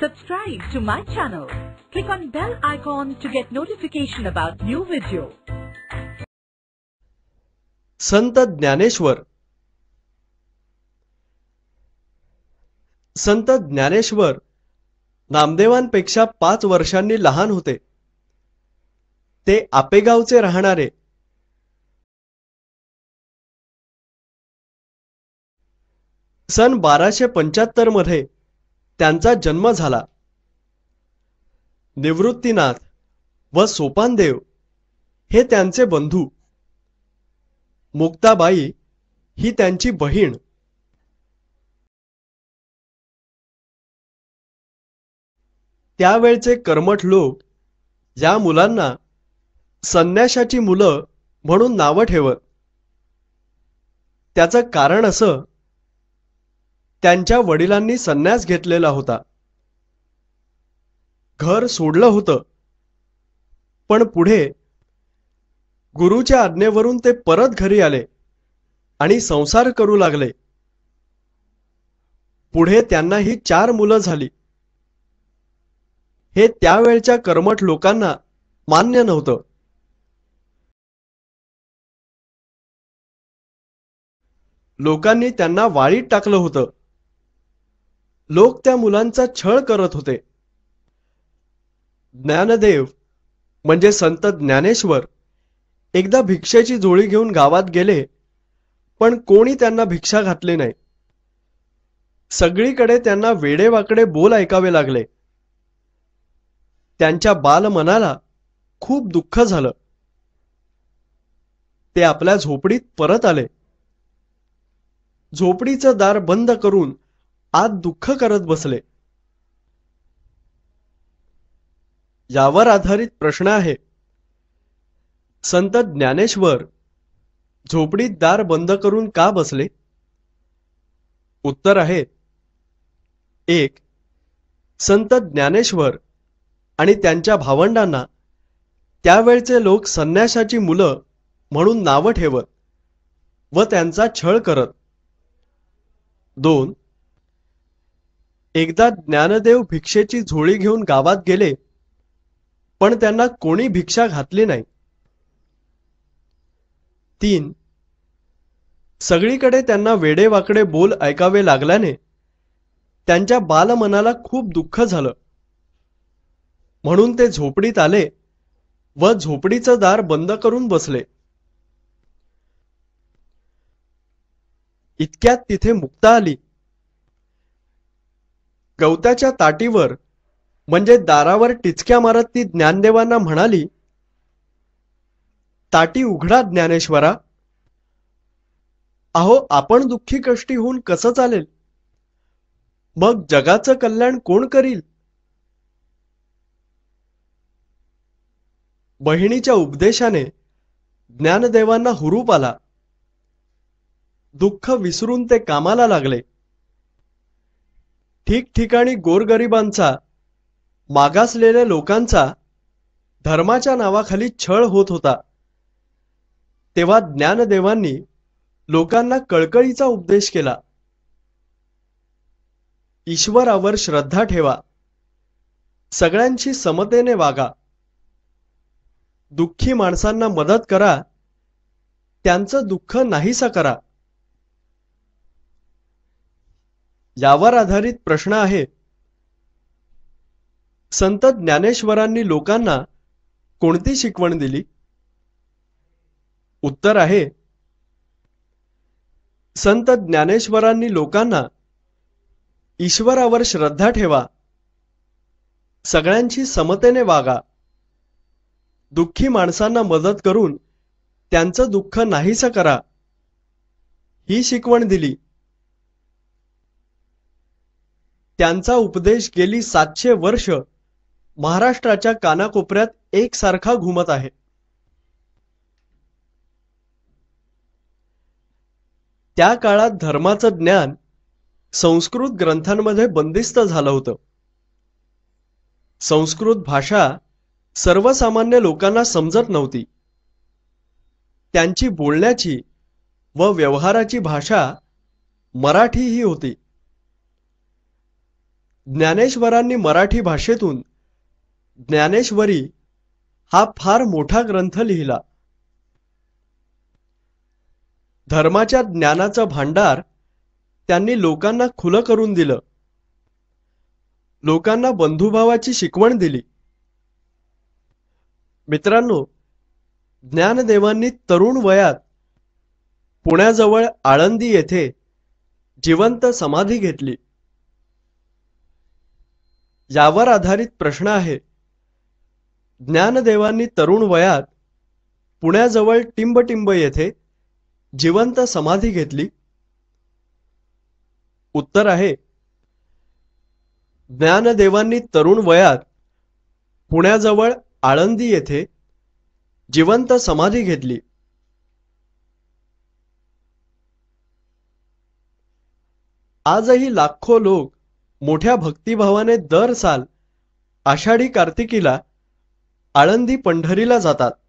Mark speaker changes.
Speaker 1: Subscribe to my channel. Click on bell icon to get notification about new video. संत ज्ञानेश्वर संत ज्ञानेश्वर नामदेवांपेक्षा पाच वर्षांनी लहान होते ते आपेगावचे राहणारे सन बाराशे पंच्याहत्तर मध्ये त्यांचा जन्म झाला निवृत्तीनाथ व सोपानदेव हे त्यांचे बंधू मुक्ताबाई ही त्यांची बहीण त्यावेळचे कर्मठ लोक या मुलांना संन्याशाची मुलं म्हणून नावं ठेवत त्याचं कारण असं त्यांच्या वडिलांनी संन्यास घेतलेला होता घर सोडलं होतं पण पुढे गुरुच्या आज्ञेवरून ते परत घरी आले आणि संसार करू लागले पुढे त्यांना ही चार मुलं झाली हे त्यावेळच्या कर्मठ लोकांना मान्य नव्हतं लोकांनी त्यांना वाळीत टाकलं होतं लोक त्या मुलांचा छळ करत होते ज्ञानदेव म्हणजे संत ज्ञानेश्वर एकदा भिक्षेची झोळी घेऊन गावात गेले पण कोणी त्यांना भिक्षा घातली नाही सगळीकडे त्यांना वेडेवाकडे बोल ऐकावे लागले त्यांच्या बाल मनाला खूप दुःख झालं ते आपल्या झोपडीत परत आले झोपडीचं दार बंद करून आत दुःख करत बसले यावर आधारित प्रश्न आहे संत ज्ञानेश्वर झोपडीत दार बंद करून का बसले उत्तर आहे एक संत ज्ञानेश्वर आणि त्यांच्या भावंडांना त्यावेळचे लोक संन्याशाची मुलं म्हणून नावं ठेवत व त्यांचा छळ करत दोन एकदा ज्ञानदेव भिक्षेची झोळी घेऊन गावात गेले पण त्यांना कोणी भिक्षा घातली नाही तीन सगळीकडे त्यांना वेडेवाकडे बोल ऐकावे लागल्याने त्यांच्या बालमनाला खूप दुःख झालं म्हणून ते झोपडीत आले व झोपडीचं दार बंद करून बसले इतक्यात तिथे मुक्ता आली गवताच्या ताटीवर म्हणजे दारावर टिचक्या मारत ती ज्ञानदेवांना म्हणाली ताटी उघडा ज्ञानेश्वरा अहो आपण दुःखी कष्टी होऊन कसं चालेल मग जगाचं कल्याण कोण करील बहिणीच्या उपदेशाने ज्ञानदेवांना हुरूप आला दुःख विसरून ते कामाला लागले ठिकठिकाणी गोरगरिबांचा मागासलेल्या लोकांचा धर्माच्या नावाखाली छळ होत होता तेव्हा ज्ञानदेवांनी लोकांना कळकळीचा उपदेश केला ईश्वरावर श्रद्धा ठेवा सगळ्यांशी समतेने वागा दुःखी माणसांना मदत करा त्यांचं दुःख नाहीसा करा यावर आधारित प्रश्न आहे संत ज्ञानेश्वरांनी लोकांना कोणती शिकवण दिली उत्तर आहे संत ज्ञानेश्वरांनी लोकांना ईश्वरावर श्रद्धा ठेवा सगळ्यांशी समतेने वागा दुःखी माणसांना मदत करून त्यांचं दुःख नाहीसं करा ही शिकवण दिली त्यांचा उपदेश गेली सातशे वर्ष महाराष्ट्राच्या कानाकोपऱ्यात एकसारखा घुमत आहे त्या काळात धर्माचं ज्ञान संस्कृत ग्रंथांमध्ये बंदिस्त झालं होतं संस्कृत भाषा सर्वसामान्य लोकांना समजत नव्हती त्यांची बोलण्याची व व्यवहाराची भाषा मराठी ही होती ज्ञानेश्वरांनी मराठी भाषेतून ज्ञानेश्वरी हा फार मोठा ग्रंथ लिहिला धर्माच्या ज्ञानाचं भांडार त्यांनी लोकांना खुलं करून दिलं लोकांना बंधुभावाची शिकवण दिली मित्रांनो ज्ञानदेवांनी तरुण वयात पुण्याजवळ आळंदी येथे जिवंत समाधी घेतली यावर आधारित प्रश्न आहे ज्ञानदेवांनी तरुण वयात पुण्याजवळ टिंबटिंब येथे जिवंत समाधी घेतली उत्तर आहे ज्ञानदेवांनी तरुण वयात पुण्याजवळ आळंदी येथे जिवंत समाधी घेतली आजही लाखो लोक मोठ्या भक्तिभावाने दर साल आषाढी कार्तिकीला आळंदी पंढरीला जातात